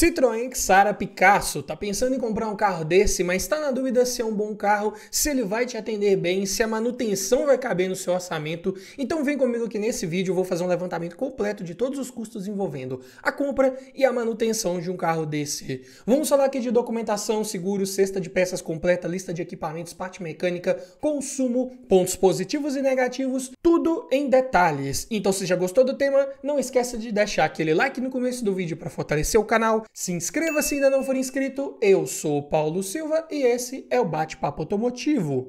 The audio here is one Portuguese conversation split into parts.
Citroën Xara Picasso. Tá pensando em comprar um carro desse, mas está na dúvida se é um bom carro, se ele vai te atender bem, se a manutenção vai caber no seu orçamento. Então vem comigo que nesse vídeo eu vou fazer um levantamento completo de todos os custos envolvendo a compra e a manutenção de um carro desse. Vamos falar aqui de documentação, seguro, cesta de peças completa, lista de equipamentos, parte mecânica, consumo, pontos positivos e negativos, tudo em detalhes. Então se já gostou do tema, não esqueça de deixar aquele like no começo do vídeo para fortalecer o canal, se inscreva se ainda não for inscrito. Eu sou o Paulo Silva e esse é o Bate-Papo Automotivo.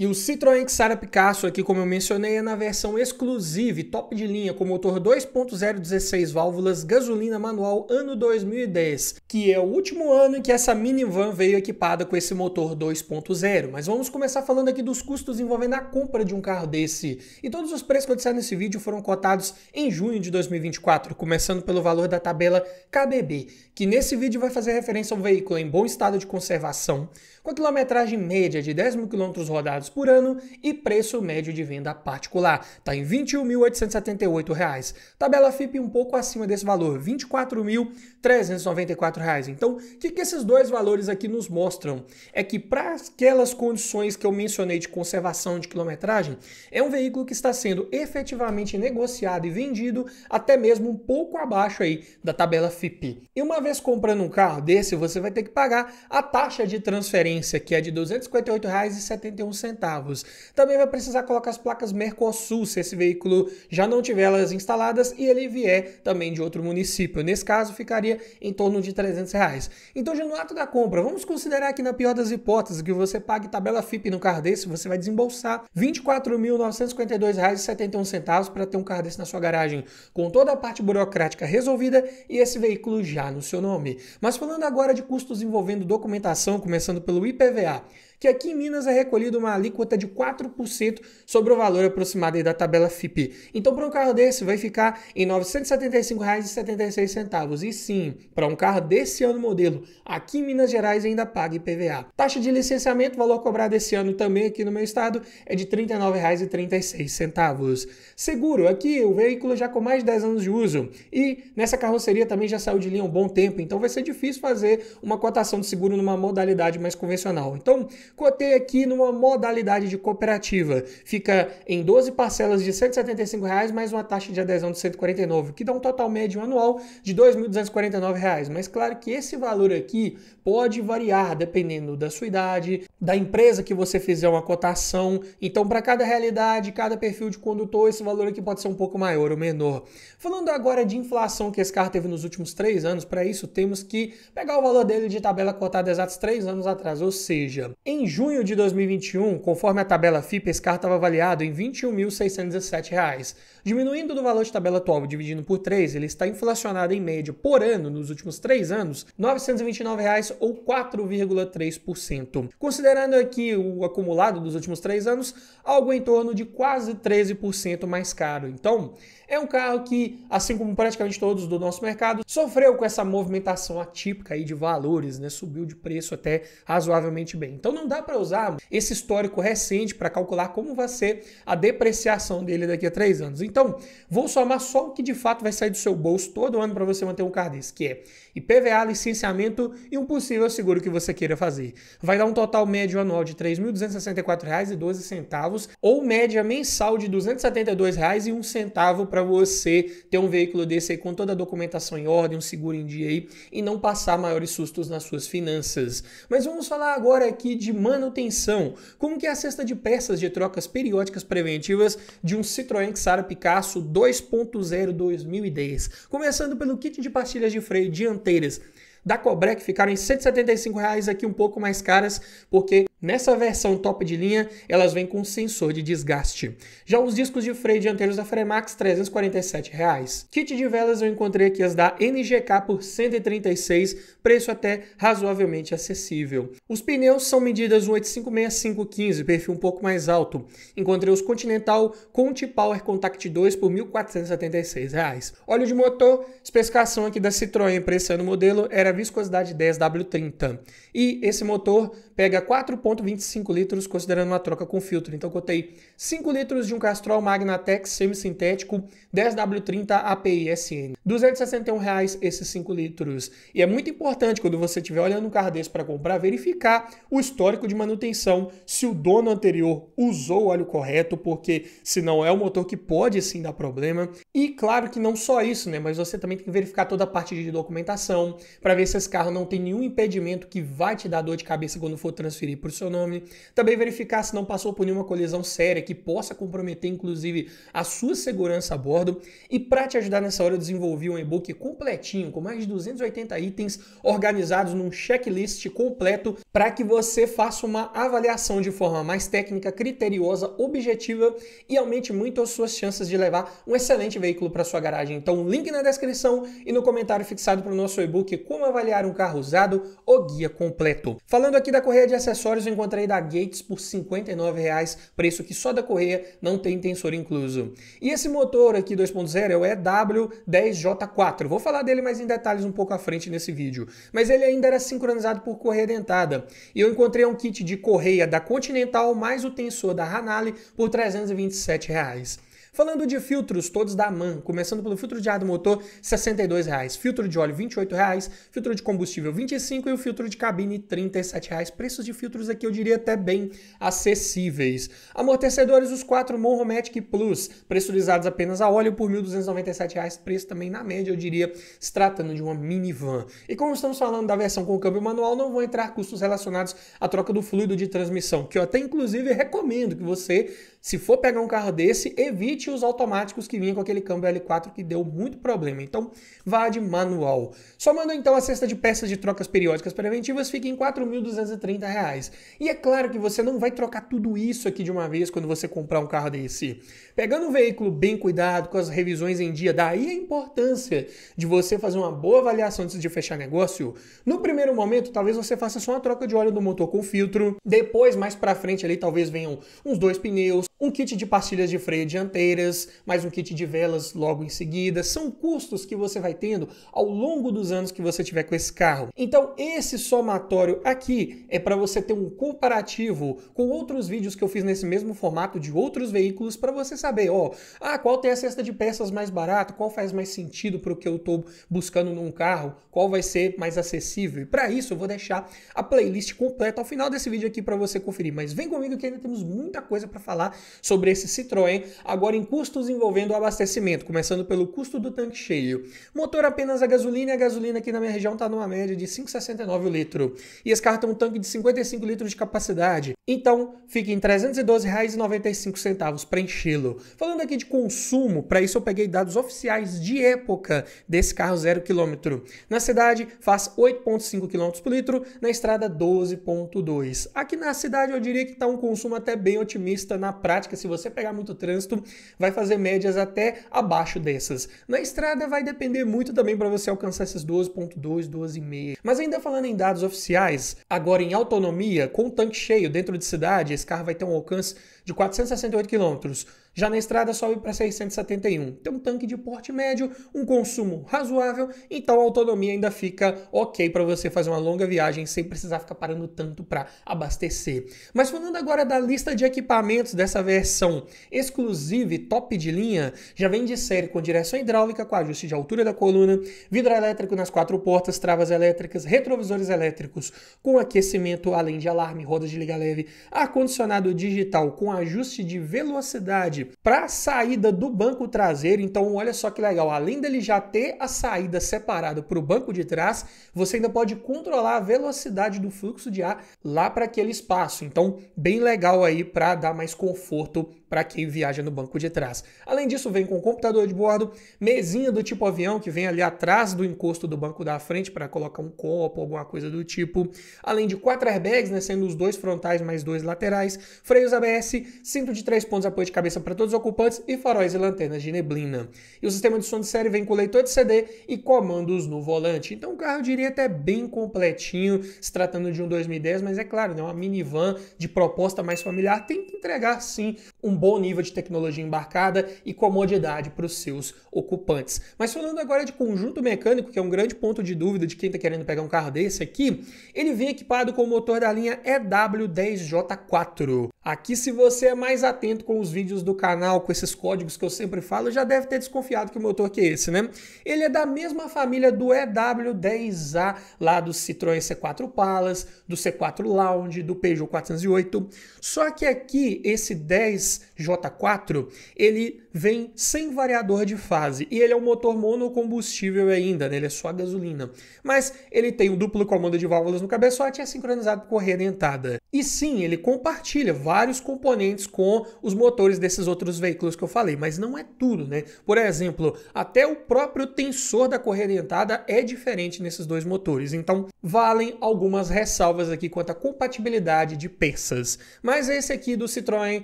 E o Citroën Xara Picasso aqui, como eu mencionei, é na versão exclusiva, top de linha, com motor 2.0 16 válvulas, gasolina manual ano 2010, que é o último ano em que essa minivan veio equipada com esse motor 2.0. Mas vamos começar falando aqui dos custos envolvendo a compra de um carro desse. E todos os preços que eu disser nesse vídeo foram cotados em junho de 2024, começando pelo valor da tabela KBB que nesse vídeo vai fazer referência a um veículo em bom estado de conservação, com a quilometragem média de 10 mil quilômetros rodados por ano e preço médio de venda particular. Está em R$ 21.878. Tabela FIP um pouco acima desse valor, R$ 24.394. Então, o que, que esses dois valores aqui nos mostram? É que para aquelas condições que eu mencionei de conservação de quilometragem, é um veículo que está sendo efetivamente negociado e vendido até mesmo um pouco abaixo aí da tabela FIP. E uma vez vez comprando um carro desse, você vai ter que pagar a taxa de transferência, que é de R$ 258,71. Também vai precisar colocar as placas Mercosul, se esse veículo já não tiver elas instaladas e ele vier também de outro município. Nesse caso, ficaria em torno de R$ 300. Reais. Então, já no ato da compra, vamos considerar que na pior das hipóteses que você pague tabela FIP no carro desse, você vai desembolsar R$ 24.952,71 para ter um carro desse na sua garagem, com toda a parte burocrática resolvida e esse veículo já no seu seu nome. Mas falando agora de custos envolvendo documentação, começando pelo IPVA, que aqui em Minas é recolhido uma alíquota de 4% sobre o valor aproximado da tabela FIP. Então, para um carro desse, vai ficar em R$ 975,76. E sim, para um carro desse ano modelo, aqui em Minas Gerais ainda paga IPVA. Taxa de licenciamento, valor cobrado esse ano também aqui no meu estado, é de R$ 39,36. Seguro, aqui o veículo já com mais de 10 anos de uso. E nessa carroceria também já saiu de linha um bom tempo, então vai ser difícil fazer uma cotação de seguro numa modalidade mais convencional. Então, cotei aqui numa modalidade de cooperativa. Fica em 12 parcelas de R$ 175 reais, mais uma taxa de adesão de 149, que dá um total médio anual de R$ 2.249. Mas claro que esse valor aqui pode variar dependendo da sua idade, da empresa que você fizer uma cotação. Então, para cada realidade, cada perfil de condutor, esse valor aqui pode ser um pouco maior ou menor. Falando agora de inflação que esse carro teve nos últimos três anos, para isso temos que pegar o valor dele de tabela cotada exatos três anos atrás, ou seja, em junho de 2021, conforme a tabela FIP, esse carro estava avaliado em R$ 21.617, diminuindo do valor de tabela atual, dividindo por 3, ele está inflacionado em média por ano nos últimos três anos R$ 929 ou 4,3%. Considerando aqui o acumulado dos últimos três anos, algo em torno de quase 13% mais caro. Então, é um carro que, assim como praticamente todos do nosso mercado, sofreu com essa movimentação atípica aí de valores, né? Subiu de preço até razoavelmente bem. Então, não dá para usar esse histórico recente para calcular como vai ser a depreciação dele daqui a três anos. Então, vou somar só o que de fato vai sair do seu bolso todo ano para você manter um carro desse, que é IPVA, licenciamento e um possível seguro que você queira fazer. Vai dar um total médio anual de R$ 3.264,12 ou média mensal de R$ 272,01 para você ter um veículo desse aí com toda a documentação em ordem, um seguro em dia aí e não passar maiores sustos nas suas finanças. Mas vamos falar agora aqui de manutenção. Como que é a cesta de peças de trocas periódicas preventivas de um Citroën Xara Picasso 2.0 2010? Começando pelo kit de pastilhas de freio dianteiras da Cobrec ficaram em R$ 175 reais aqui um pouco mais caras, porque Nessa versão top de linha, elas vêm com sensor de desgaste. Já os discos de freio dianteiros da Fremax, R$ 347. Reais. Kit de velas eu encontrei aqui as da NGK por R$ 136, preço até razoavelmente acessível. Os pneus são medidas 1856515, perfil um pouco mais alto. Encontrei os Continental Conti Power Contact 2 por R$ 1.476. Reais. Óleo de motor, especificação aqui da Citroën para esse ano modelo era viscosidade 10W30. E esse motor pega 4 1.25 litros, considerando uma troca com filtro. Então, cotei 5 litros de um Castrol Magnatec semissintético 10W30 API-SN. R$ 261 reais esses 5 litros. E é muito importante, quando você estiver olhando um carro desse para comprar, verificar o histórico de manutenção, se o dono anterior usou o óleo correto, porque se não é o motor que pode sim dar problema. E claro que não só isso, né? Mas você também tem que verificar toda a parte de documentação, para ver se esse carro não tem nenhum impedimento que vai te dar dor de cabeça quando for transferir para o seu nome. Também verificar se não passou por nenhuma colisão séria que possa comprometer, inclusive, a sua segurança a bordo. E para te ajudar nessa hora, eu desenvolvi um e-book completinho, com mais de 280 itens organizados num checklist completo para que você faça uma avaliação de forma mais técnica, criteriosa, objetiva e aumente muito as suas chances de levar um excelente veículo para sua garagem. Então, link na descrição e no comentário fixado para o nosso e-book Como Avaliar um Carro Usado, o guia completo. Falando aqui da correia de acessórios, eu encontrei da Gates por R$ 59,00, preço que só da correia não tem tensor incluso. E esse motor aqui 2.0 é o EW10J4. Vou falar dele mais em detalhes um pouco à frente nesse vídeo. Mas ele ainda era sincronizado por correia dentada. E eu encontrei um kit de correia da Continental mais o tensor da Hanali por R$ 327 reais. Falando de filtros, todos da AMAN, começando pelo filtro de ar do motor, R$ 62,00, filtro de óleo R$ 28,00, filtro de combustível R$ 25,00 e o filtro de cabine R$ 37,00. Preços de filtros aqui eu diria até bem acessíveis. Amortecedores, os quatro Monromatic Plus, pressurizados apenas a óleo por R$ 1.297, preço também na média, eu diria, se tratando de uma minivan. E como estamos falando da versão com câmbio manual, não vão entrar custos relacionados à troca do fluido de transmissão, que eu até inclusive recomendo que você se for pegar um carro desse, evite os automáticos que vinham com aquele câmbio L4 que deu muito problema. Então, vá de manual. Somando então a cesta de peças de trocas periódicas preventivas, fica em R$ 4.230. E é claro que você não vai trocar tudo isso aqui de uma vez quando você comprar um carro desse. Pegando um veículo bem cuidado, com as revisões em dia, daí a importância de você fazer uma boa avaliação antes de fechar negócio. No primeiro momento, talvez você faça só uma troca de óleo do motor com filtro. Depois, mais para frente ali, talvez venham uns dois pneus, um kit de pastilhas de freio dianteiras, mais um kit de velas logo em seguida. São custos que você vai tendo ao longo dos anos que você tiver com esse carro. Então, esse somatório aqui é para você ter um comparativo com outros vídeos que eu fiz nesse mesmo formato de outros veículos para você saber, ó, ah, qual tem a cesta de peças mais barato, qual faz mais sentido para o que eu estou buscando num carro, qual vai ser mais acessível. E para isso, eu vou deixar a playlist completa ao final desse vídeo aqui para você conferir. Mas vem comigo que ainda temos muita coisa para falar sobre esse Citroën, agora em custos envolvendo o abastecimento, começando pelo custo do tanque cheio. Motor apenas a gasolina, e a gasolina aqui na minha região está numa média de 5,69 o litro. E esse carro tem um tanque de 55 litros de capacidade. Então, fica em R$ 312,95 para enchê-lo. Falando aqui de consumo, para isso eu peguei dados oficiais de época desse carro zero quilômetro. Na cidade, faz 8,5 km por litro, na estrada 12,2. Aqui na cidade eu diria que está um consumo até bem otimista na praia, prática, se você pegar muito trânsito, vai fazer médias até abaixo dessas. Na estrada vai depender muito também para você alcançar esses 12.2, 12,5. Mas ainda falando em dados oficiais, agora em autonomia, com o tanque cheio dentro de cidade, esse carro vai ter um alcance de 468 quilômetros já na estrada sobe para 671. Tem um tanque de porte médio, um consumo razoável, então a autonomia ainda fica ok para você fazer uma longa viagem sem precisar ficar parando tanto para abastecer. Mas falando agora da lista de equipamentos dessa versão exclusiva e top de linha, já vem de série com direção hidráulica, com ajuste de altura da coluna, vidro elétrico nas quatro portas, travas elétricas, retrovisores elétricos com aquecimento, além de alarme, rodas de liga leve, ar-condicionado digital com ajuste de velocidade para a saída do banco traseiro. Então, olha só que legal, além dele já ter a saída separada para o banco de trás, você ainda pode controlar a velocidade do fluxo de ar lá para aquele espaço. Então, bem legal aí para dar mais conforto para quem viaja no banco de trás. Além disso, vem com computador de bordo, mesinha do tipo avião, que vem ali atrás do encosto do banco da frente para colocar um copo, alguma coisa do tipo. Além de quatro airbags, né, sendo os dois frontais mais dois laterais, freios ABS, cinto de três pontos apoio de cabeça para todos os ocupantes e faróis e lanternas de neblina. E o sistema de som de série vem com leitor de CD e comandos no volante. Então o carro eu diria até bem completinho, se tratando de um 2010, mas é claro, né, uma minivan de proposta mais familiar tem que entregar sim um bom nível de tecnologia embarcada e comodidade para os seus ocupantes. Mas falando agora de conjunto mecânico, que é um grande ponto de dúvida de quem está querendo pegar um carro desse aqui, ele vem equipado com o motor da linha EW10J4. Aqui, se você é mais atento com os vídeos do canal, com esses códigos que eu sempre falo, já deve ter desconfiado que o motor que é esse, né? Ele é da mesma família do EW10A, lá do Citroën C4 Palace, do C4 Lounge, do Peugeot 408. Só que aqui, esse 10 J4, ele vem sem variador de fase e ele é um motor monocombustível ainda, né? ele é só gasolina. Mas ele tem um duplo comando de válvulas no cabeçote e é sincronizado por correia dentada. E sim, ele compartilha vários componentes com os motores desses outros veículos que eu falei, mas não é tudo, né? Por exemplo, até o próprio tensor da correia dentada é diferente nesses dois motores, então valem algumas ressalvas aqui quanto à compatibilidade de peças. Mas esse aqui do Citroën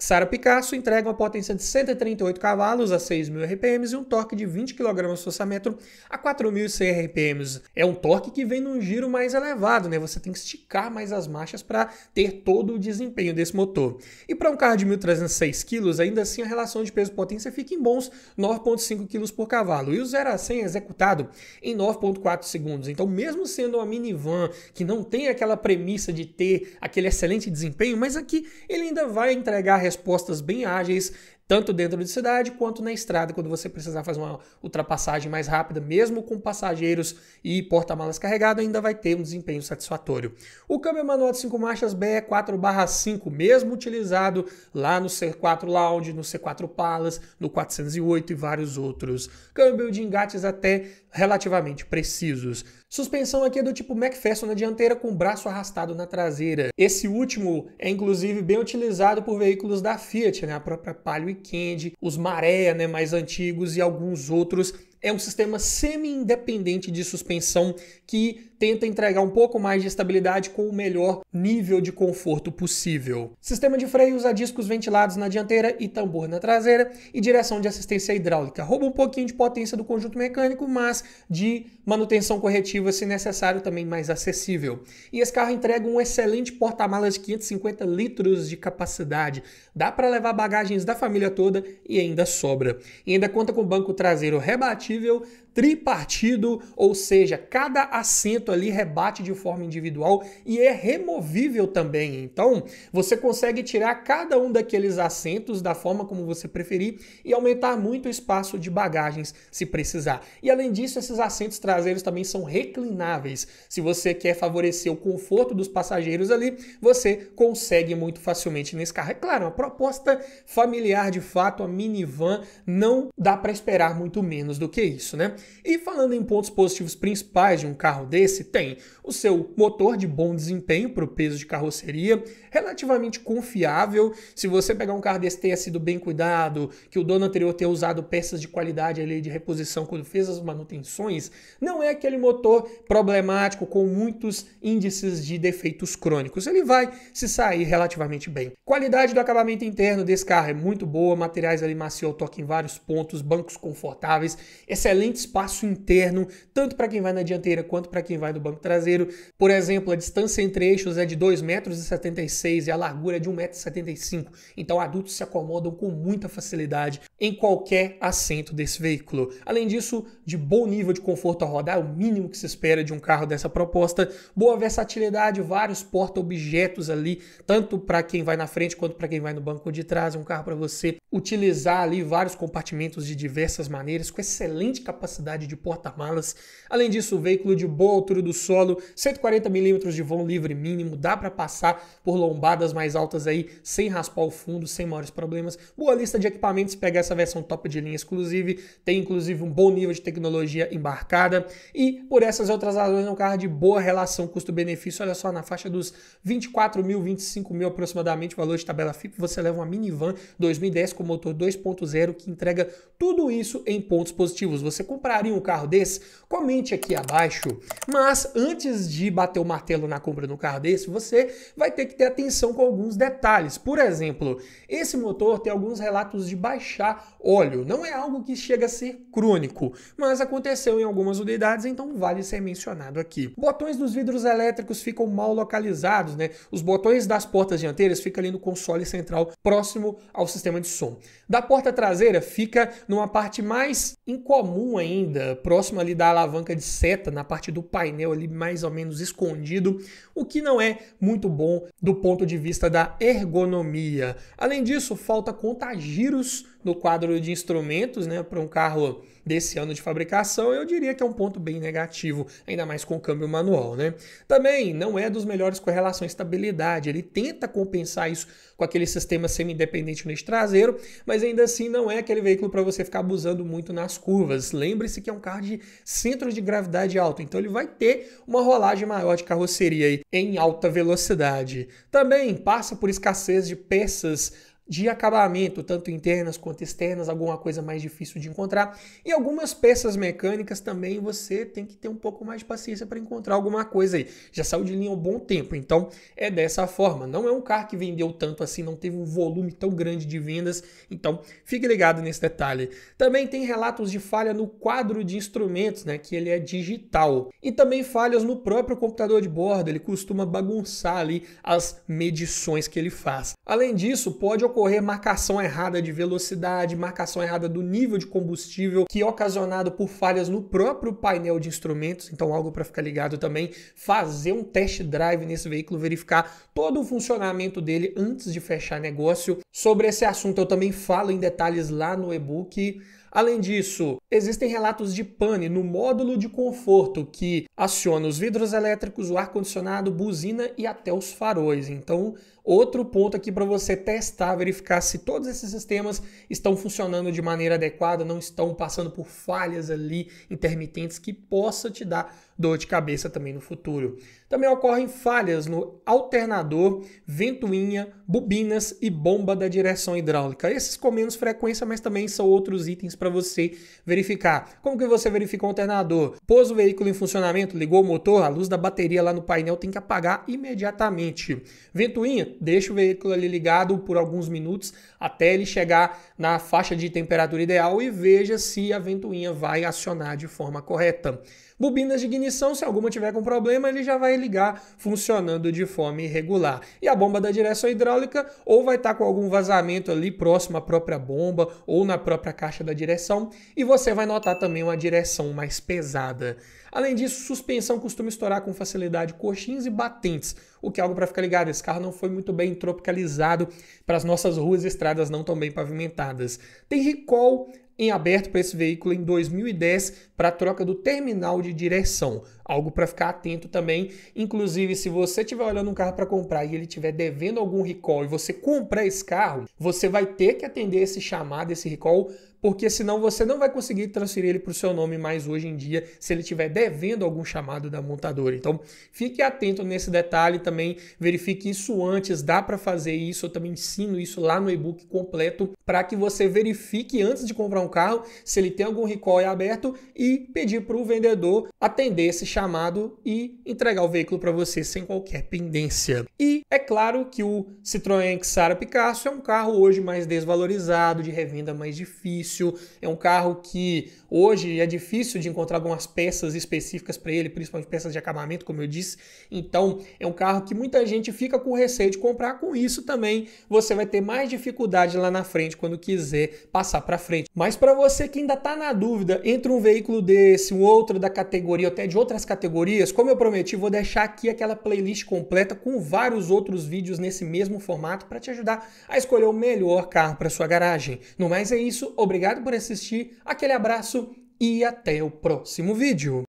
Xara Picasso entrega uma potência de 138 cavalos a 6.000 RPM e um torque de 20 kgfm a 4.100 RPM. É um torque que vem num giro mais elevado, né? Você tem que esticar mais as marchas para ter todo o desempenho desse motor. E para um carro de 1.306 kg, ainda assim a relação de peso-potência fica em bons 9,5 kg por cavalo. E o 0 a 100 é executado em 9,4 segundos. Então, mesmo sendo uma minivan que não tem aquela premissa de ter aquele excelente desempenho, mas aqui ele ainda vai entregar respostas bem ágeis, tanto dentro de cidade quanto na estrada, quando você precisar fazer uma ultrapassagem mais rápida, mesmo com passageiros e porta-malas carregado, ainda vai ter um desempenho satisfatório. O câmbio manual de 5 marchas BE 4/5, é mesmo utilizado lá no C4 Lounge, no C4 Palace, no 408 e vários outros. Câmbio de engates até relativamente precisos. Suspensão aqui é do tipo MacPherson na dianteira com o braço arrastado na traseira. Esse último é inclusive bem utilizado por veículos da Fiat, né? a própria Palio e Candy, os Marea né? mais antigos e alguns outros. É um sistema semi-independente de suspensão que tenta entregar um pouco mais de estabilidade com o melhor nível de conforto possível. Sistema de freios a discos ventilados na dianteira e tambor na traseira e direção de assistência hidráulica. Rouba um pouquinho de potência do conjunto mecânico, mas de manutenção corretiva, se necessário, também mais acessível. E esse carro entrega um excelente porta-malas de 550 litros de capacidade. Dá para levar bagagens da família toda e ainda sobra. E ainda conta com banco traseiro rebatível, tripartido, ou seja, cada assento ali rebate de forma individual e é removível também. Então, você consegue tirar cada um daqueles assentos da forma como você preferir e aumentar muito o espaço de bagagens se precisar. E além disso, esses assentos traseiros também são reclináveis. Se você quer favorecer o conforto dos passageiros ali, você consegue muito facilmente nesse carro. É claro, uma proposta familiar de fato, a minivan não dá para esperar muito menos do que isso, né? E falando em pontos positivos principais de um carro desse, tem o seu motor de bom desempenho para o peso de carroceria, relativamente confiável. Se você pegar um carro desse tenha sido bem cuidado, que o dono anterior tenha usado peças de qualidade ali de reposição quando fez as manutenções, não é aquele motor problemático com muitos índices de defeitos crônicos. Ele vai se sair relativamente bem. Qualidade do acabamento interno desse carro é muito boa, materiais ali macio toque em vários pontos, bancos confortáveis, excelentes espaço interno, tanto para quem vai na dianteira quanto para quem vai no banco traseiro. Por exemplo, a distância entre eixos é de 2,76 metros e a largura é de 1,75m. Então adultos se acomodam com muita facilidade em qualquer assento desse veículo. Além disso, de bom nível de conforto a rodar, é o mínimo que se espera de um carro dessa proposta. Boa versatilidade, vários porta-objetos ali, tanto para quem vai na frente quanto para quem vai no banco de trás. É um carro para você utilizar ali vários compartimentos de diversas maneiras, com excelente capacidade capacidade de porta-malas. Além disso, o veículo de boa altura do solo, 140mm de vão livre mínimo, dá para passar por lombadas mais altas aí sem raspar o fundo, sem maiores problemas. Boa lista de equipamentos, pegar essa versão top de linha exclusive, tem inclusive um bom nível de tecnologia embarcada e por essas outras razões é um carro de boa relação custo-benefício, olha só, na faixa dos 24 mil, 25 mil aproximadamente, o valor de tabela FIP, você leva uma minivan 2010 com motor 2.0 que entrega tudo isso em pontos positivos. Você comprar compraria um carro desse? Comente aqui abaixo. Mas antes de bater o martelo na compra de um carro desse, você vai ter que ter atenção com alguns detalhes. Por exemplo, esse motor tem alguns relatos de baixar óleo. Não é algo que chega a ser crônico, mas aconteceu em algumas unidades, então vale ser mencionado aqui. Botões dos vidros elétricos ficam mal localizados, né? Os botões das portas dianteiras ficam ali no console central, próximo ao sistema de som. Da porta traseira fica numa parte mais incomum ainda ainda, próximo ali da alavanca de seta, na parte do painel ali mais ou menos escondido, o que não é muito bom do ponto de vista da ergonomia. Além disso, falta contagiros no quadro de instrumentos, né, para um carro desse ano de fabricação, eu diria que é um ponto bem negativo, ainda mais com o câmbio manual, né? Também não é dos melhores com relação à estabilidade, ele tenta compensar isso com aquele sistema semi-independente no eixo traseiro, mas ainda assim não é aquele veículo para você ficar abusando muito nas curvas. Lembre-se que é um carro de centro de gravidade alto, então ele vai ter uma rolagem maior de carroceria aí, em alta velocidade. Também passa por escassez de peças de acabamento, tanto internas quanto externas, alguma coisa mais difícil de encontrar. E algumas peças mecânicas também você tem que ter um pouco mais de paciência para encontrar alguma coisa aí. Já saiu de linha há um bom tempo, então é dessa forma. Não é um carro que vendeu tanto assim, não teve um volume tão grande de vendas, então fique ligado nesse detalhe. Também tem relatos de falha no quadro de instrumentos, né, que ele é digital. E também falhas no próprio computador de bordo, ele costuma bagunçar ali as medições que ele faz. Além disso, pode ocorrer ocorrer marcação errada de velocidade, marcação errada do nível de combustível, que é ocasionado por falhas no próprio painel de instrumentos, então algo para ficar ligado também, fazer um test drive nesse veículo, verificar todo o funcionamento dele antes de fechar negócio. Sobre esse assunto eu também falo em detalhes lá no e-book. Além disso, existem relatos de pane no módulo de conforto que aciona os vidros elétricos, o ar-condicionado, buzina e até os faróis. Então, Outro ponto aqui para você testar, verificar se todos esses sistemas estão funcionando de maneira adequada, não estão passando por falhas ali intermitentes que possa te dar dor de cabeça também no futuro. Também ocorrem falhas no alternador, ventoinha, bobinas e bomba da direção hidráulica. Esses com menos frequência, mas também são outros itens para você verificar. Como que você verifica o alternador? Pôs o veículo em funcionamento, ligou o motor, a luz da bateria lá no painel tem que apagar imediatamente. Ventoinha deixa o veículo ali ligado por alguns minutos até ele chegar na faixa de temperatura ideal e veja se a ventoinha vai acionar de forma correta. Bobinas de ignição, se alguma tiver com problema, ele já vai ligar funcionando de forma irregular. E a bomba da direção hidráulica ou vai estar tá com algum vazamento ali próximo à própria bomba ou na própria caixa da direção, e você vai notar também uma direção mais pesada. Além disso, suspensão costuma estourar com facilidade coxins e batentes, o que é algo para ficar ligado. Esse carro não foi muito bem tropicalizado para as nossas ruas e estradas não tão bem pavimentadas. Tem recall em aberto para esse veículo em 2010 para troca do terminal de direção. Algo para ficar atento também. Inclusive, se você estiver olhando um carro para comprar e ele estiver devendo algum recall e você comprar esse carro, você vai ter que atender esse chamado, esse recall, porque senão você não vai conseguir transferir ele para o seu nome mais hoje em dia, se ele estiver devendo algum chamado da montadora. Então, fique atento nesse detalhe também, verifique isso antes, dá para fazer isso, eu também ensino isso lá no e-book completo, para que você verifique antes de comprar um carro se ele tem algum recall aberto e pedir para o vendedor atender esse chamado e entregar o veículo para você sem qualquer pendência. E é claro que o Citroën Xara Picasso é um carro hoje mais desvalorizado, de revenda mais difícil, difícil. É um carro que hoje é difícil de encontrar algumas peças específicas para ele, principalmente peças de acabamento, como eu disse. Então, é um carro que muita gente fica com receio de comprar. Com isso também, você vai ter mais dificuldade lá na frente quando quiser passar para frente. Mas para você que ainda está na dúvida entre um veículo desse, um outro da categoria, até de outras categorias, como eu prometi, vou deixar aqui aquela playlist completa com vários outros vídeos nesse mesmo formato para te ajudar a escolher o melhor carro para sua garagem. No mais é isso, obrigado obrigado por assistir, aquele abraço e até o próximo vídeo.